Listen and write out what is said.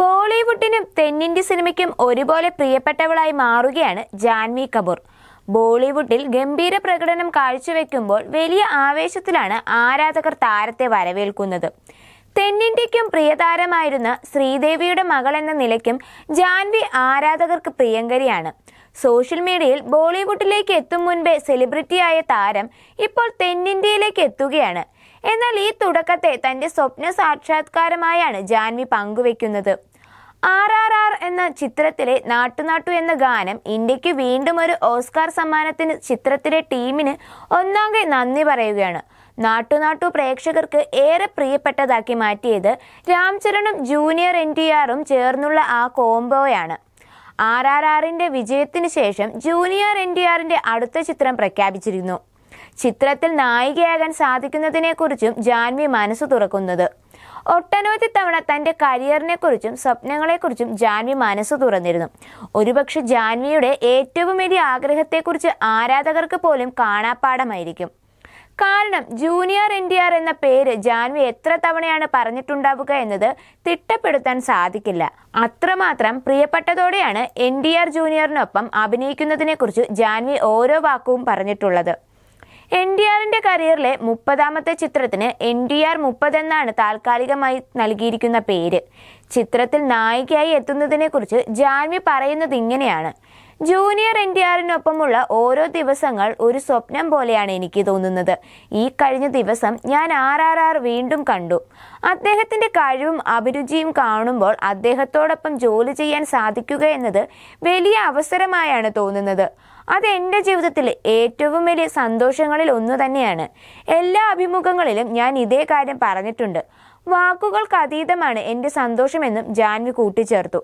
ബോളിവുഡിനും തെന്നിന്ത്യ സിനിമയ്ക്കും ഒരുപോലെ പ്രിയപ്പെട്ടവളായി മാറുകയാണ് ജാൻവി കപൂർ ബോളിവുഡിൽ ഗംഭീര പ്രകടനം കാഴ്ചവെക്കുമ്പോൾ വലിയ ആവേശത്തിലാണ് ആരാധകർ താരത്തെ വരവേൽക്കുന്നത് തെന്നിന്ത്യയ്ക്കും പ്രിയതാരമായിരുന്ന ശ്രീദേവിയുടെ മകൾ എന്ന നിലയ്ക്കും ജാൻവി ആരാധകർക്ക് പ്രിയങ്കരിയാണ് സോഷ്യൽ മീഡിയയിൽ ബോളിവുഡിലേക്ക് എത്തും മുൻപേ സെലിബ്രിറ്റിയായ താരം ഇപ്പോൾ തെന്നിന്ത്യയിലേക്ക് എത്തുകയാണ് എന്നാൽ ഈ തുടക്കത്തെ തന്റെ സ്വപ്ന സാക്ഷാത്കാരമായാണ് ജാൻവി പങ്കുവെക്കുന്നത് ആർ ആർ ആർ എന്ന ചിത്രത്തിലെ നാട്ടുനാട്ടു എന്ന ഗാനം ഇന്ത്യക്ക് വീണ്ടും ഒരു ഓസ്കാർ സമ്മാനത്തിന് ചിത്രത്തിലെ ടീമിന് ഒന്നാകെ നന്ദി പറയുകയാണ് നാട്ടുനാട്ടു പ്രേക്ഷകർക്ക് ഏറെ പ്രിയപ്പെട്ടതാക്കി മാറ്റിയത് രാംചരണും ജൂനിയർ എൻ ടി ആറും ചേർന്നുള്ള ആ കോംബോയാണ് ആർ ആർ ആറിൻ്റെ വിജയത്തിന് ശേഷം ജൂനിയർ എൻ ടി ആറിൻ്റെ അടുത്ത ചിത്രം പ്രഖ്യാപിച്ചിരുന്നു ചിത്രത്തിൽ നായികയാകാൻ സാധിക്കുന്നതിനെക്കുറിച്ചും ജാൻവി മനസ്സ് തുറക്കുന്നത് ഒട്ടനവധി തവണ തൻ്റെ കരിയറിനെക്കുറിച്ചും സ്വപ്നങ്ങളെക്കുറിച്ചും ജാൻവി മനസ്സ് തുറന്നിരുന്നു ഒരുപക്ഷെ ജാൻവിയുടെ ഏറ്റവും വലിയ ആഗ്രഹത്തെക്കുറിച്ച് ആരാധകർക്ക് പോലും കാണാപ്പാടമായിരിക്കും കാരണം ജൂനിയർ എൻ ഡി ആർ എന്ന പേര് ജാൻവി എത്ര തവണയാണ് പറഞ്ഞിട്ടുണ്ടാവുക എന്നത് തിട്ടപ്പെടുത്താൻ സാധിക്കില്ല അത്രമാത്രം പ്രിയപ്പെട്ടതോടെയാണ് എൻ ഡി ആർ ജൂനിയറിനൊപ്പം അഭിനയിക്കുന്നതിനെക്കുറിച്ച് ജാൻവി ഓരോ വാക്കും പറഞ്ഞിട്ടുള്ളത് എൻ ഡി ആറിന്റെ കരിയറിലെ മുപ്പതാമത്തെ ചിത്രത്തിന് എൻ ഡി ആർ മുപ്പത് എന്നാണ് താൽക്കാലികമായി നൽകിയിരിക്കുന്ന പേര് ചിത്രത്തിൽ നായികയായി എത്തുന്നതിനെക്കുറിച്ച് ജാൻവി പറയുന്നത് ഇങ്ങനെയാണ് ജൂനിയർ എൻ ടി ആറിനൊപ്പമുള്ള ഓരോ ദിവസങ്ങൾ ഒരു സ്വപ്നം പോലെയാണ് എനിക്ക് തോന്നുന്നത് ഈ കഴിഞ്ഞ ദിവസം ഞാൻ ആർ ആർ ആർ വീണ്ടും കണ്ടു അദ്ദേഹത്തിന്റെ കഴിവും അഭിരുചിയും കാണുമ്പോൾ അദ്ദേഹത്തോടൊപ്പം ജോലി ചെയ്യാൻ സാധിക്കുക എന്നത് വലിയ അവസരമായാണ് തോന്നുന്നത് അത് എൻ്റെ ജീവിതത്തിൽ ഏറ്റവും വലിയ സന്തോഷങ്ങളിൽ ഒന്ന് തന്നെയാണ് എല്ലാ അഭിമുഖങ്ങളിലും ഞാൻ ഇതേ കാര്യം പറഞ്ഞിട്ടുണ്ട് അതീതമാണ് എൻ്റെ സന്തോഷമെന്നും ജാൻവി കൂട്ടിച്ചേർത്തു